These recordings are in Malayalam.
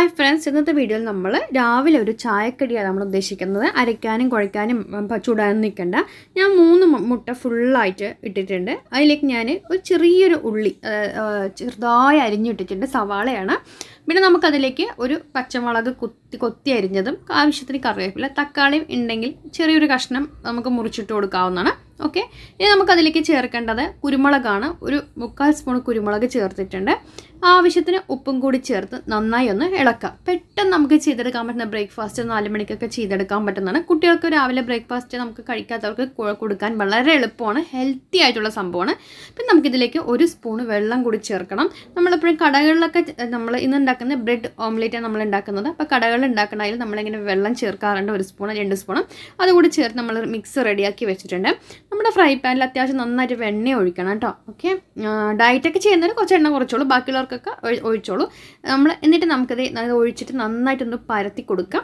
ഹായ് ഫ്രണ്ട്സ് ഇന്നത്തെ വീഡിയോയിൽ നമ്മൾ രാവിലെ ഒരു ചായക്കടിയാണ് നമ്മൾ ഉദ്ദേശിക്കുന്നത് അരയ്ക്കാനും കുഴയ്ക്കാനും ചൂടാനും നിൽക്കണ്ട ഞാൻ മൂന്ന് മുട്ട ഫുള്ളായിട്ട് ഇട്ടിട്ടുണ്ട് അതിലേക്ക് ഞാൻ ഒരു ചെറിയൊരു ഉള്ളി ചെറുതായി അരിഞ്ഞിട്ടിട്ടുണ്ട് സവാളയാണ് പിന്നെ നമുക്കതിലേക്ക് ഒരു പച്ചമുളക് കുത്തി കൊത്തി അരിഞ്ഞതും ആവശ്യത്തിന് കറിവേപ്പില്ല തക്കാളിയും ഉണ്ടെങ്കിൽ ചെറിയൊരു കഷ്ണം നമുക്ക് മുറിച്ചിട്ട് കൊടുക്കാവുന്നതാണ് ഓക്കെ ഇനി നമുക്കതിലേക്ക് ചേർക്കേണ്ടത് കുരുമുളകാണ് ഒരു മുക്കാൽ സ്പൂൺ കുരുമുളക് ചേർത്തിട്ടുണ്ട് ആവശ്യത്തിന് ഉപ്പും കൂടി ചേർത്ത് നന്നായി ഒന്ന് ഇളക്കാം പെട്ടെന്ന് നമുക്ക് ചെയ്തെടുക്കാൻ പറ്റുന്ന ബ്രേക്ക്ഫാസ്റ്റ് നാല് മണിക്കൊക്കെ ചെയ്തെടുക്കാൻ പറ്റുന്നതാണ് കുട്ടികൾക്ക് രാവിലെ ബ്രേക്ക്ഫാസ്റ്റ് നമുക്ക് കഴിക്കാത്തവർക്ക് കൊടുക്കാൻ വളരെ എളുപ്പമാണ് ഹെൽത്തി ആയിട്ടുള്ള സംഭവമാണ് പിന്നെ നമുക്കിതിലേക്ക് ഒരു സ്പൂൺ വെള്ളം കൂടി ചേർക്കണം നമ്മളെപ്പോഴും കടകളിലൊക്കെ നമ്മൾ ഇന്ന് ഉണ്ടാക്കുന്ന ബ്രെഡ് ഓംലേറ്റാണ് നമ്മൾ ഉണ്ടാക്കുന്നത് അപ്പോൾ കടകളിൽ ഉണ്ടാക്കണമെങ്കിൽ നമ്മളിങ്ങനെ വെള്ളം ചേർക്കാറുണ്ട് ഒരു സ്പൂൺ രണ്ട് സ്പൂൺ അതുകൂടി ചേർത്ത് നമ്മൾ മിക്സ് റെഡിയാക്കി വെച്ചിട്ടുണ്ട് നമ്മുടെ ഫ്രൈ പാനിൽ അത്യാവശ്യം നന്നായിട്ട് വെണ്ണ ഒഴിക്കണം കേട്ടോ ഓക്കെ ഡയറ്റൊക്കെ ചെയ്യുന്നവർ കുറച്ച് എണ്ണ കുറച്ചോളൂ ബാക്കിയുള്ളവർക്കൊക്കെ ഒഴിച്ചോളൂ നമ്മൾ എന്നിട്ട് നമുക്കത് അത് ഒഴിച്ചിട്ട് നന്നായിട്ടൊന്ന് പരത്തി കൊടുക്കാം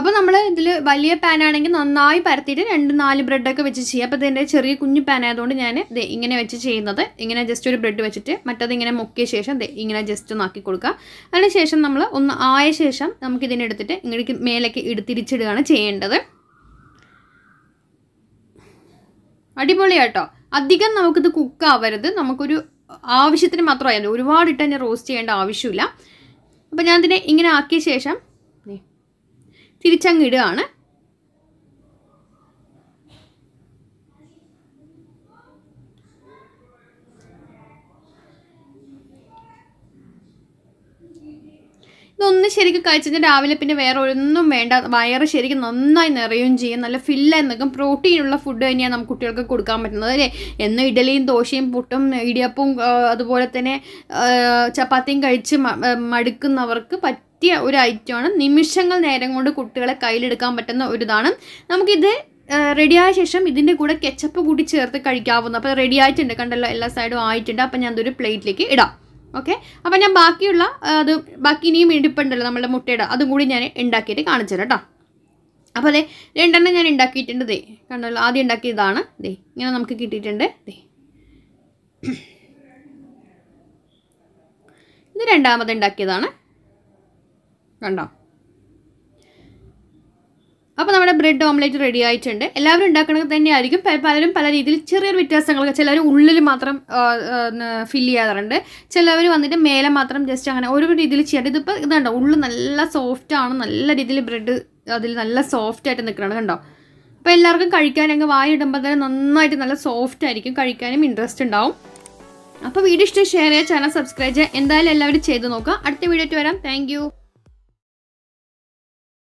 അപ്പോൾ നമ്മൾ ഇതിൽ വലിയ പാൻ ആണെങ്കിൽ നന്നായി പരത്തിയിട്ട് രണ്ട് നാല് ബ്രെഡൊക്കെ വെച്ച് ചെയ്യാം അപ്പോൾ ഇതിൻ്റെ ചെറിയ കുഞ്ഞു പാൻ ആയതുകൊണ്ട് ഞാൻ ഇത് ഇങ്ങനെ വെച്ച് ചെയ്യുന്നത് ഇങ്ങനെ ജസ്റ്റ് ഒരു ബ്രെഡ് വെച്ചിട്ട് മറ്റത് ഇങ്ങനെ മുക്കിയ ശേഷം ഇങ്ങനെ ജസ്റ്റ് ഒന്ന് ആക്കി കൊടുക്കുക അതിന് ശേഷം നമ്മൾ ഒന്ന് ആയ ശേഷം നമുക്കിതിനെടുത്തിട്ട് ഇങ്ങോട്ട് മേലേക്ക് ഇടുത്തിരിച്ചിടുകയാണ് ചെയ്യേണ്ടത് അടിപൊളിയാട്ടോ അധികം നമുക്കിത് ആവരുത് നമുക്കൊരു ആവശ്യത്തിന് മാത്രമായാലും ഒരുപാട് ഇട്ട് തന്നെ റോസ്റ്റ് ചെയ്യേണ്ട ആവശ്യമില്ല അപ്പോൾ ഞാൻ ഇതിനെ ഇങ്ങനെ ആക്കിയ ശേഷം തിരിച്ചങ്ങ് ഇടുകയാണ് ഇതൊന്ന് ശരിക്കും കഴിച്ചിട്ട് രാവിലെ പിന്നെ വേറെ ഒന്നും വേണ്ട വയറ് ശരിക്കും നന്നായി നിറയുകയും ചെയ്യും നല്ല ഫില്ലായി നിൽക്കും പ്രോട്ടീനുള്ള ഫുഡ് തന്നെയാണ് നമുക്ക് കുട്ടികൾക്ക് കൊടുക്കാൻ പറ്റുന്നത് അല്ലേ എന്നും ഇഡലിയും ദോശയും പുട്ടും ഇടിയപ്പവും അതുപോലെ തന്നെ ചപ്പാത്തിയും കഴിച്ച് മടുക്കുന്നവർക്ക് പറ്റിയ ഒരു ഐറ്റമാണ് നിമിഷങ്ങൾ നേരം കൊണ്ട് കുട്ടികളെ കയ്യിലെടുക്കാൻ പറ്റുന്ന ഒരു ഇതാണ് നമുക്കിത് റെഡിയായ ശേഷം ഇതിൻ്റെ കൂടെ കെച്ചപ്പ് കൂടി ചേർത്ത് കഴിക്കാവുന്ന അപ്പോൾ റെഡി ആയിട്ടുണ്ട് കണ്ടല്ലോ എല്ലാ സൈഡും ആയിട്ടുണ്ട് അപ്പോൾ ഞാൻ അതൊരു പ്ലേറ്റിലേക്ക് ഇടാം ഓക്കെ അപ്പം ഞാൻ ബാക്കിയുള്ള അത് ബാക്കി ഇനിയും ഇടിപ്പുണ്ടല്ലോ നമ്മുടെ മുട്ടയുടെ അതും കൂടി ഞാൻ ഉണ്ടാക്കിയിട്ട് കാണിച്ചു തരാം കേട്ടോ അപ്പോൾ അതെ രണ്ടെണ്ണം ഞാൻ ഉണ്ടാക്കിയിട്ടുണ്ട് ദേ കണ്ടല്ലോ ആദ്യം ഉണ്ടാക്കിയതാണ് ദേ ഇങ്ങനെ നമുക്ക് കിട്ടിയിട്ടുണ്ട് ദേ ഇത് രണ്ടാമത് ഉണ്ടാക്കിയതാണ് കണ്ടോ അപ്പോൾ നമ്മുടെ ബ്രെഡ് ഓംലേറ്റ് റെഡി ആയിട്ടുണ്ട് എല്ലാവരും ഉണ്ടാക്കുന്നത് തന്നെയായിരിക്കും പലരും പല രീതിയിൽ ചെറിയൊരു വ്യത്യാസങ്ങളൊക്കെ ചിലർ ഉള്ളിൽ മാത്രം ഫില്ല് ചെയ്യാറുണ്ട് ചിലവർ വന്നിട്ട് മേലെ മാത്രം ജസ്റ്റ് അങ്ങനെ ഓരോ രീതിയിൽ ചെയ്യാറുണ്ട് ഇതിപ്പോൾ ഇതുണ്ടോ ഉള്ളു നല്ല സോഫ്റ്റ് ആണ് നല്ല രീതിയിൽ ബ്രെഡ് അതിൽ നല്ല സോഫ്റ്റ് ആയിട്ട് നിൽക്കണം കണ്ടോ അപ്പോൾ എല്ലാവർക്കും കഴിക്കാൻ അങ്ങ് വായിടുമ്പോൾ തന്നെ നന്നായിട്ട് നല്ല സോഫ്റ്റ് ആയിരിക്കും കഴിക്കാനും ഇൻട്രസ്റ്റ് ഉണ്ടാവും അപ്പോൾ വീഡിയോ ഇഷ്ടം ഷെയർ ചെയ്യുക ചാനൽ സബ്സ്ക്രൈബ് ചെയ്യുക എന്തായാലും എല്ലാവരും ചെയ്ത് നോക്കുക അടുത്ത വീഡിയോ ആയിട്ട് വരാം താങ്ക്